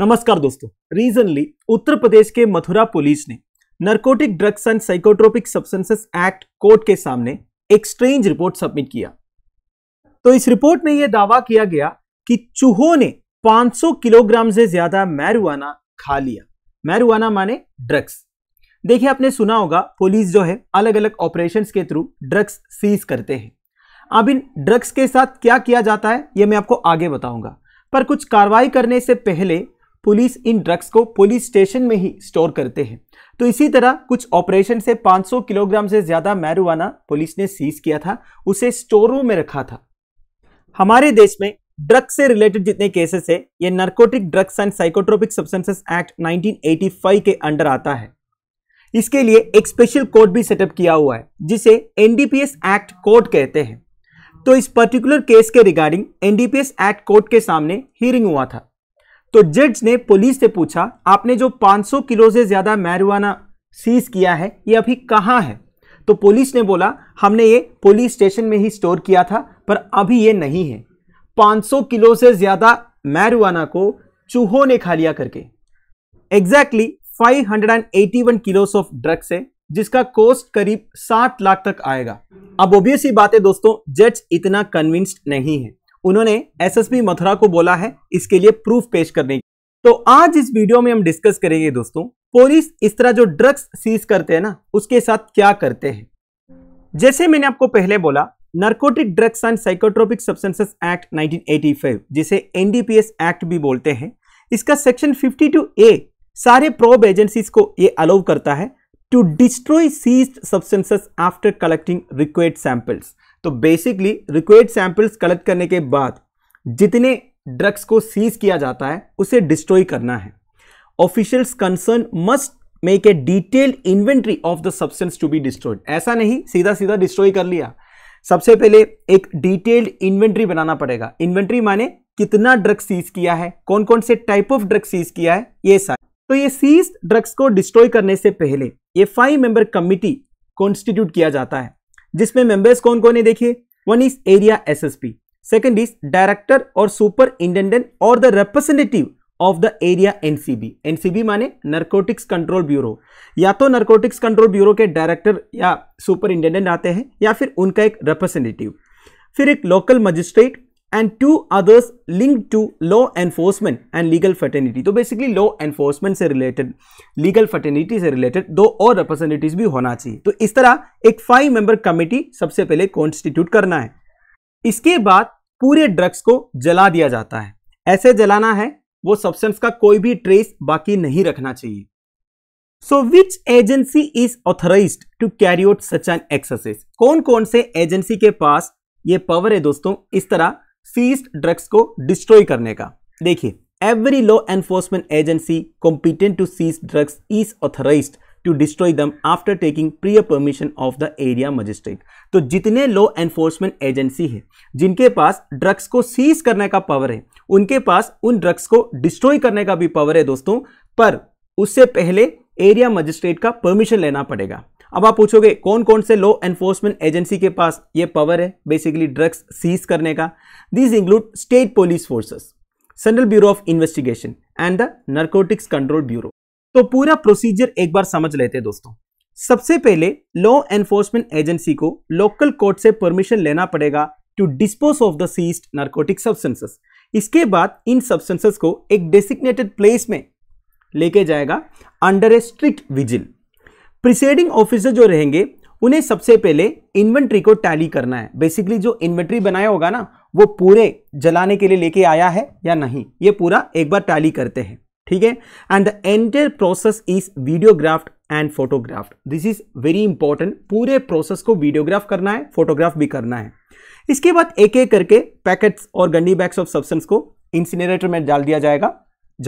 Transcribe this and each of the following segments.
नमस्कार दोस्तों रिसेंटली उत्तर प्रदेश के मथुरा पुलिस ने narcotic drugs and psychotropic substances act court के सामने एक स्ट्रेंज रिपोर्ट सबमिट किया तो इस रिपोर्ट में यह दावा किया गया कि चूहों ने 500 किलोग्राम से ज्यादा मैरुआना खा लिया मैरुआना माने ड्रग्स देखिए आपने सुना होगा पुलिस जो है अलग अलग ऑपरेशन के थ्रू ड्रग्स सीज करते हैं अब इन ड्रग्स के साथ क्या किया जाता है यह मैं आपको आगे बताऊंगा पर कुछ कार्रवाई करने से पहले पुलिस इन ड्रग्स को पुलिस स्टेशन में ही स्टोर करते हैं तो इसी तरह कुछ ऑपरेशन से 500 किलोग्राम से ज़्यादा मैरुआना पुलिस ने सीज किया था उसे स्टोर रूम में रखा था हमारे देश में ड्रग्स से रिलेटेड जितने केसेस है ये narcotic drugs and psychotropic substances act 1985 के अंडर आता है इसके लिए एक स्पेशल कोर्ट भी सेटअप किया हुआ है जिसे एनडीपीएस एक्ट कोर्ट कहते हैं तो इस पर्टिकुलर केस के रिगार्डिंग एनडीपीएस एक्ट कोर्ट के सामने हियरिंग हुआ था तो जज ने पुलिस से पूछा आपने जो 500 किलो से ज़्यादा मैरुआना सीज किया है ये अभी कहाँ है तो पुलिस ने बोला हमने ये पुलिस स्टेशन में ही स्टोर किया था पर अभी ये नहीं है 500 किलो से ज़्यादा मैरुआना को चूहों ने खा लिया करके exactly eighty one kilos of drugs है जिसका कॉस्ट करीब सात लाख तक आएगा अब ओबियस ही बात है दोस्तों जज इतना कन्विंस्ड नहीं है उन्होंने पी मथुरा को बोला है इसके लिए प्रूफ पेश करने की तो आज इस वीडियो में हम डिस्कस करेंगे दोस्तों पुलिस इस तरह जो ड्रग्स सीज करते हैं ना उसके साथ क्या करते हैं जैसे मैंने आपको पहले बोला narcotic drugs and psychotropic substances act 1985 जिसे एनडीपीएस एक्ट भी बोलते हैं इसका सेक्शन 52 ए सारे प्रोब एजेंसीज को ये अलाउ करता है to destroy seized substances after collecting required samples तो बेसिकली रिक्वेड सैंपल्स कलेक्ट करने के बाद जितने ड्रग्स को सीज किया जाता है उसे डिस्ट्रॉय करना है officials concern must make a detailed inventory of the substance to be destroyed ऐसा नहीं सीधा सीधा डिस्ट्रॉय कर लिया सबसे पहले एक डिटेल्ड इन्वेंट्री बनाना पड़ेगा इन्वेंट्री माने कितना ड्रग्स सीज किया है कौन कौन से टाइप ऑफ ड्रग्स सीज किया है ये सारे तो ये सीज ड्रग्स को डिस्ट्रॉय करने से पहले ये फाइव मेंबर कमिटी कॉन्स्टिट्यूट किया जाता है जिसमें मेंबर्स कौन कौन है देखिए one is area SSP second is director और सुपर इंटेंडेंट और the representative of the area NCB NCB माने नर्कोटिक्स कंट्रोल ब्यूरो या तो नर्कोटिक्स कंट्रोल ब्यूरो के डायरेक्टर या सुपर इंटेंडेंट आते हैं या फिर उनका एक रिप्रेजेंटेटिव फिर एक local magistrate and two others link to law enforcement and legal fraternity तो बेसिकली लॉ एनफोर्समेंट से रिलेटेड लीगल फर्टेनिटी से रिलेटेड दो और रिप्रेजेंटेटिव भी होना चाहिए तो इस तरह एक फाइव मेंबर कमेटी सबसे पहले कॉन्स्टिट्यूट करना है इसके बाद पूरे ड्रग्स को जला दिया जाता है ऐसे जलाना है वो सब्सटेंस का कोई भी ट्रेस बाकी नहीं रखना चाहिए so which agency is authorise to carry out such an exercise कौन कौन से एजेंसी के पास ये पावर है दोस्तों इस तरह सीज ड्रग्स को डिस्ट्रॉय करने का देखिए every law enforcement agency competent to seize drugs is authorise to destroy them after taking prior permission of the area magistrate तो जितने लॉ एनफोर्समेंट एजेंसी है जिनके पास ड्रग्स को सीज करने का पावर है उनके पास उन ड्रग्स को डिस्ट्रॉय करने का भी पावर है दोस्तों पर उससे पहले एरिया मजिस्ट्रेट का परमिशन लेना पड़ेगा अब आप पूछोगे कौन कौन से लॉ एनफोर्समेंट एजेंसी के पास ये पावर है बेसिकली ड्रग्स सीज करने का this include state police forces central bureau of investigation and the narcotics control bureau तो पूरा प्रोसीजर एक बार समझ लेते हैं दोस्तों सबसे पहले लॉ एनफोर्समेंट एजेंसी को लोकल कोर्ट से परमिशन लेना पड़ेगा to dispose of the seize narcotic substances इसके बाद इन सब्सटेंसेस को एक डेसिग्नेटेड प्लेस में लेके जाएगा under a strict vigil presiding officer जो रहेंगे उन्हें सबसे पहले इन्वेंट्री को टैली करना है बेसिकली जो इन्वेंट्री बनाया होगा ना वो पूरे जलाने के लिए लेके आया है या नहीं ये पूरा एक बार टैली करते हैं ठीक है and the entire process is videographed and photographed this is very important पूरे प्रोसेस को वीडियोग्राफ करना है फोटोग्राफ भी करना है इसके बाद एक एक करके पैकेट्स और गंडी बैग्स ऑफ सब्सटेंस को इंसिनरेटर में डाल दिया जाएगा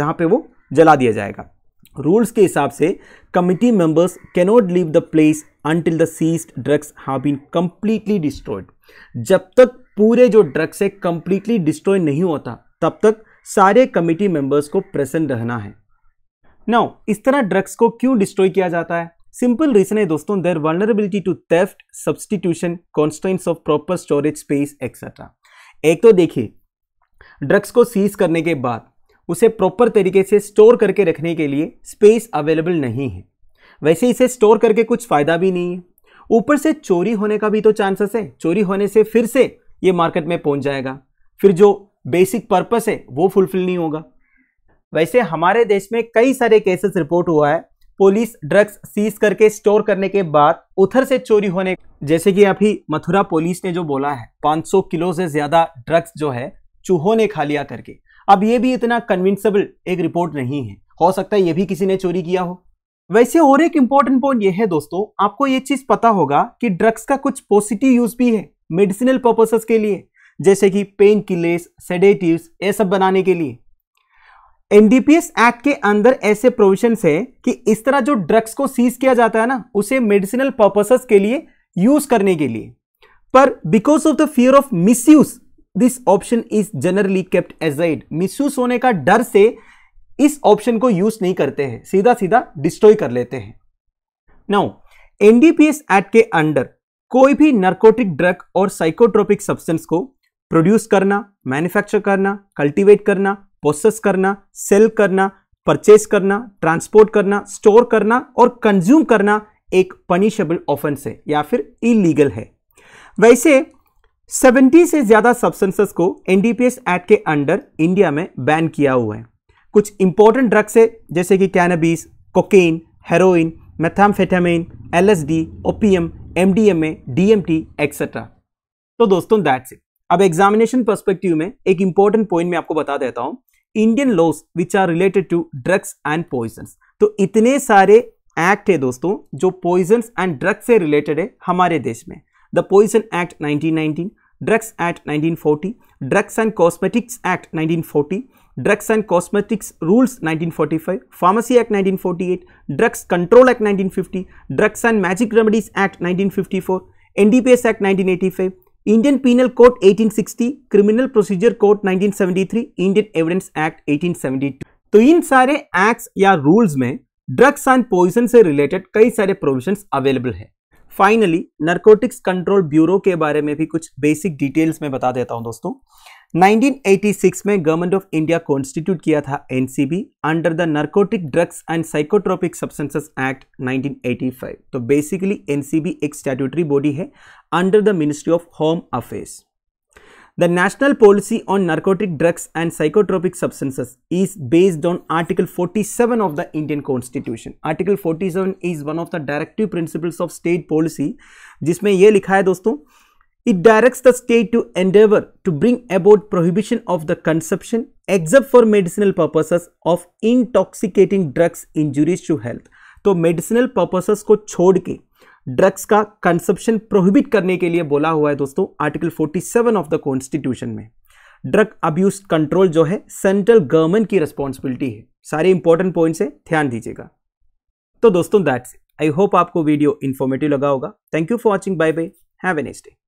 जहां पे वो जला दिया जाएगा रूल्स के हिसाब से committee members not leave the place until the seized drugs have been completely destroyed जब तक पूरे जो ड्रग्स है कंप्लीटली डिस्ट्रॉय नहीं होता तब तक सारे कमिटी मेंबर्स को प्रेजेंट रहना है नाउ इस तरह ड्रग्स को क्यों डिस्ट्रॉय किया जाता है सिंपल रीजन है दोस्तों their vulnerability to theft substitution constants of proper storage space etcetera एक तो देखिए ड्रग्स को सीज करने के बाद उसे प्रॉपर तरीके से स्टोर करके रखने के लिए स्पेस अवेलेबल नहीं है वैसे इसे स्टोर करके कुछ फ़ायदा भी नहीं है ऊपर से चोरी होने का भी तो चांसेस है चोरी होने से फिर से ये मार्केट में पहुंच जाएगा फिर जो बेसिक पर्पस है वो फुलफिल नहीं होगा वैसे हमारे देश में कई सारे केसेस रिपोर्ट हुआ है पुलिस ड्रग्स सीज करके स्टोर करने के बाद उधर से चोरी होने जैसे कि अभी मथुरा पुलिस ने जो बोला है 500 किलो से ज़्यादा ड्रग्स जो है चूहों ने खा लिया करके अब ये भी इतना कन्विंसेबल एक रिपोर्ट नहीं है हो सकता है ये भी किसी ने चोरी किया हो वैसे और एक इंपॉर्टेंट पॉइंट ये है दोस्तों आपको ये चीज पता होगा कि ड्रग्स का कुछ पॉजिटिव यूज भी है मेडिसिनल पर्पसेस के लिए जैसे कि पेन किलर्स सेडेटिव ये सब बनाने के लिए एनडीपीएस एक्ट के अंदर ऐसे प्रोविजन है कि इस तरह जो ड्रग्स को सीज किया जाता है ना उसे मेडिसिनल पर्पसेस के लिए यूज करने के लिए पर because of the fear of misuse this option is generally kept aside misuse होने का डर से इस ऑप्शन को यूज नहीं करते हैं सीधा सीधा डिस्ट्रॉय कर लेते हैं नाउ एनडीपीएस एक्ट के अंडर कोई भी नर्कोटिक ड्रग और साइकोट्रोपिक सब्सटेंस को प्रोड्यूस करना मैन्युफैक्चर करना कल्टीवेट करना प्रोसेस करना सेल करना परचेस करना ट्रांसपोर्ट करना स्टोर करना और कंज्यूम करना एक पनिशेबल ऑफेंस है या फिर इलीगल है वैसे 70 से ज़्यादा सब्सटेंसेस को एनडीपीएस एक्ट के अंडर इंडिया में बैन किया हुआ है कुछ इंपॉर्टेंट ड्रग्स है जैसे कि cannabis cocaine heroin methamphetamine LSD opium MDMA DMT etcetera तो दोस्तों दैट्स इट अब एग्जामिनेशन पर्सपेक्टिव में एक इंपॉर्टेंट पॉइंट मैं आपको बता देता हूं Indian laws which are related to drugs and poison तो इतने सारे एक्ट है दोस्तों जो पॉइजन एंड ड्रग्स से रिलेटेड है हमारे देश में the poison act 1919 Drugs Act 1940, Drugs and Cosmetics Act 1940, Drugs and Cosmetics Rules 1945, Pharmacy Act 1948, Drugs Control Act 1950, Drugs and Magic Remedies Act 1954, NDPS Act 1985, Indian Penal Code 1860, Criminal Procedure Code 1973, Indian Evidence Act 1872. तो इन सारे acts या rules में drugs and poison से related कई सारे provisions available है finally narcotics control bureau के बारे में भी कुछ बेसिक डिटेल्स में बता देता हूँ दोस्तों 1986 में गवर्नमेंट ऑफ इंडिया कॉन्स्टिट्यूट किया था NCB under the narcotic drugs and psychotropic substances act 1985 तो बेसिकली एनसीबी एक स्टैट्यूटरी बॉडी है under the ministry of home affairs The National Policy on Narcotic Drugs and Psychotropic Substances is based on Article 47 of the Indian Constitution. Article 47 is one of the directive principles of state policy जिसमें यह लिखा है दोस्तों It directs the state to endeavor to bring about prohibition of the consumption, except for medicinal purposes, of intoxicating drugs injurious to health. तो medicinal purposes को छोड़ के drugs का कंसप्शन प्रोहिबिट करने के लिए बोला हुआ है दोस्तों आर्टिकल 47 ऑफ द कॉन्स्टिट्यूशन में ड्रग अब्यूज कंट्रोल जो है सेंट्रल गवर्नमेंट की रिस्पॉन्सिबिलिटी है सारे इंपॉर्टेंट पॉइंट्स है ध्यान दीजिएगा तो दोस्तों दैट्स आई होप आपको वीडियो इन्फॉर्मेटिव लगा होगा thank you for watching bye bye have a next day